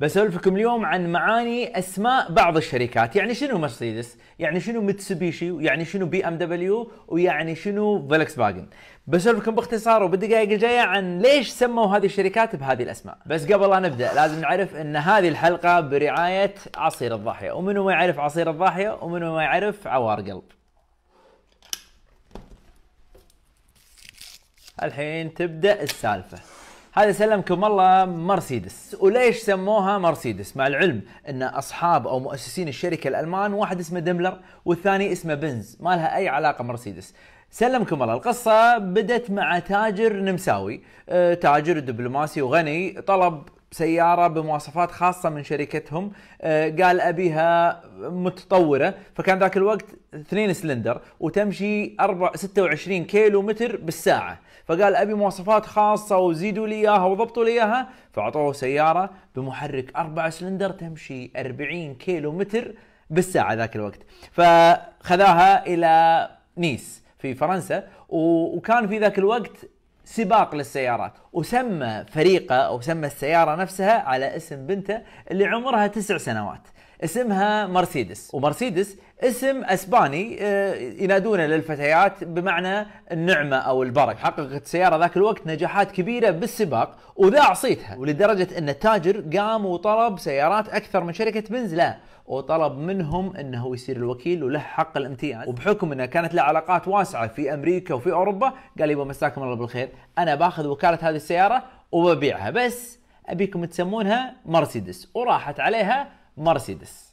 بسولف لكم اليوم عن معاني اسماء بعض الشركات، يعني شنو مرسيدس؟ يعني شنو متسوبيشي؟ ويعني شنو بي ام دبليو؟ ويعني شنو فولكس فاجن؟ بسولف لكم باختصار وبالدقائق الجايه عن ليش سموا هذه الشركات بهذه الاسماء. بس قبل لا نبدا لازم نعرف ان هذه الحلقه برعايه عصير الضاحيه، ومنو ما يعرف عصير الضاحيه ومنو ما يعرف عوار قلب. الحين تبدا السالفه. هذه سلمكم الله مرسيدس وليش سموها مرسيدس مع العلم ان اصحاب او مؤسسين الشركه الالمان واحد اسمه ديملر والثاني اسمه بنز ما لها اي علاقه مرسيدس سلمكم الله القصة بدت مع تاجر نمساوي آه، تاجر دبلوماسي وغني طلب سياره بمواصفات خاصه من شركتهم آه، قال ابيها متطوره فكان ذاك الوقت 2 سلندر وتمشي 26 كيلو متر بالساعه فقال ابي مواصفات خاصه وزيدوا لي اياها وضبطوا لي اياها فاعطوه سياره بمحرك 4 سلندر تمشي 40 كيلو متر بالساعه ذاك الوقت فخذاها الى نيس في فرنسا وكان في ذاك الوقت سباق للسيارات وسمى فريقه او سمى السياره نفسها على اسم بنته اللي عمرها تسع سنوات اسمها مرسيدس ومرسيدس اسم اسباني آه، ينادونه للفتيات بمعنى النعمه او البركه، حققت السياره ذاك الوقت نجاحات كبيره بالسباق وذاع صيتها ولدرجه ان التاجر قام وطلب سيارات اكثر من شركه بنز لا وطلب منهم انه يصير الوكيل وله حق الامتياز وبحكم انها كانت له علاقات واسعه في امريكا وفي اوروبا قال يبا مساكم الله بالخير انا باخذ وكاله هذه السياره وببيعها بس ابيكم تسمونها مرسيدس وراحت عليها مرسيدس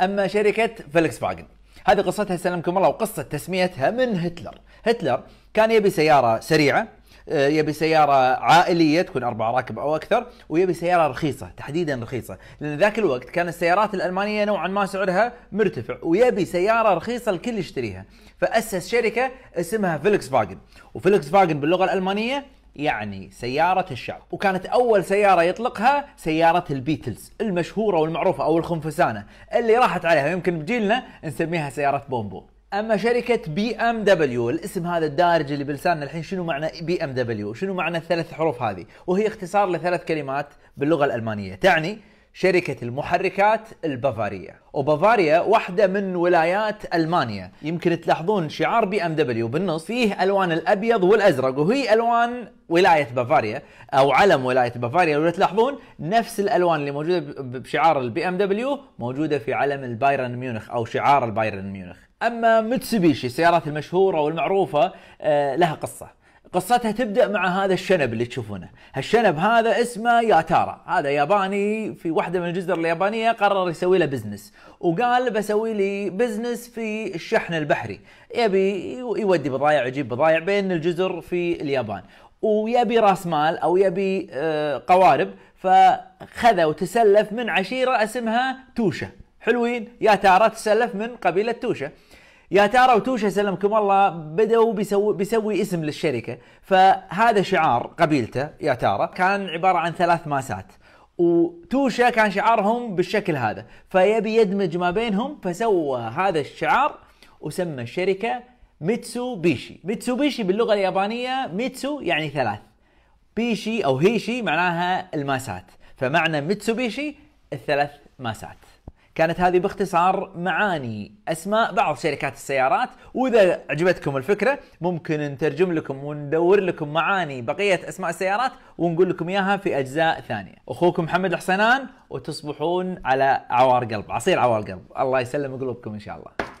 اما شركه فولكس فاجن هذه قصتها سلمكم الله وقصه تسميتها من هتلر هتلر كان يبي سياره سريعه آه، يبي سيارة عائلية تكون أربع راكب أو أكثر ويبي سيارة رخيصة تحديدا رخيصة لأن ذاك الوقت كان السيارات الألمانية نوعا ما سعرها مرتفع ويبي سيارة رخيصة الكل يشتريها فأسس شركة اسمها فيلكس فاجن وفيلكس فاجن باللغة الألمانية يعني سيارة الشعب وكانت أول سيارة يطلقها سيارة البيتلز المشهورة والمعروفة أو الخنفسانة اللي راحت عليها يمكن بجيلنا نسميها سيارة بومبو اما شركه بي ام دبليو الاسم هذا الدارج اللي بلساننا الحين شنو معنى بي ام دبليو شنو معنى الثلاث حروف هذه وهي اختصار لثلاث كلمات باللغه الالمانيه تعني شركة المحركات البافارية وبافاريا واحدة من ولايات ألمانيا يمكن تلاحظون شعار بي ام دبليو بالنص فيه ألوان الأبيض والأزرق وهي ألوان ولاية بافاريا أو علم ولاية بافاريا لو تلاحظون نفس الألوان اللي موجودة بشعار البي ام دبليو موجودة في علم البايرن ميونخ أو شعار البايرن ميونخ أما متسوبيشي السيارات المشهورة والمعروفة آه، لها قصة قصتها تبدا مع هذا الشنب اللي تشوفونه هالشنب هذا اسمه ياتارا هذا ياباني في واحده من الجزر اليابانيه قرر يسوي له بزنس وقال بسوي لي بزنس في الشحن البحري يبي يودي بضايع يجيب بضايع بين الجزر في اليابان ويبي راس مال او يبي آه، قوارب فخذ وتسلف من عشيره اسمها توشه حلوين يا تارا تسلف من قبيله توشه يا ترى وتوشة سلمكم الله بدأوا بيسوي بيسوي اسم للشركة فهذا شعار قبيلته يا ترى كان عبارة عن ثلاث ماسات وتوشا كان شعارهم بالشكل هذا فيبي يدمج ما بينهم فسوى هذا الشعار وسمى الشركة ميتسو بيشي ميتسو بيشي باللغة اليابانية ميتسو يعني ثلاث بيشي أو هيشي معناها الماسات فمعنى ميتسو بيشي الثلاث ماسات كانت هذه باختصار معاني اسماء بعض شركات السيارات واذا عجبتكم الفكره ممكن نترجم لكم وندور لكم معاني بقيه اسماء السيارات ونقول لكم اياها في اجزاء ثانيه اخوكم محمد الحسنان وتصبحون على عوار قلب عصير عوار قلب الله يسلم قلوبكم ان شاء الله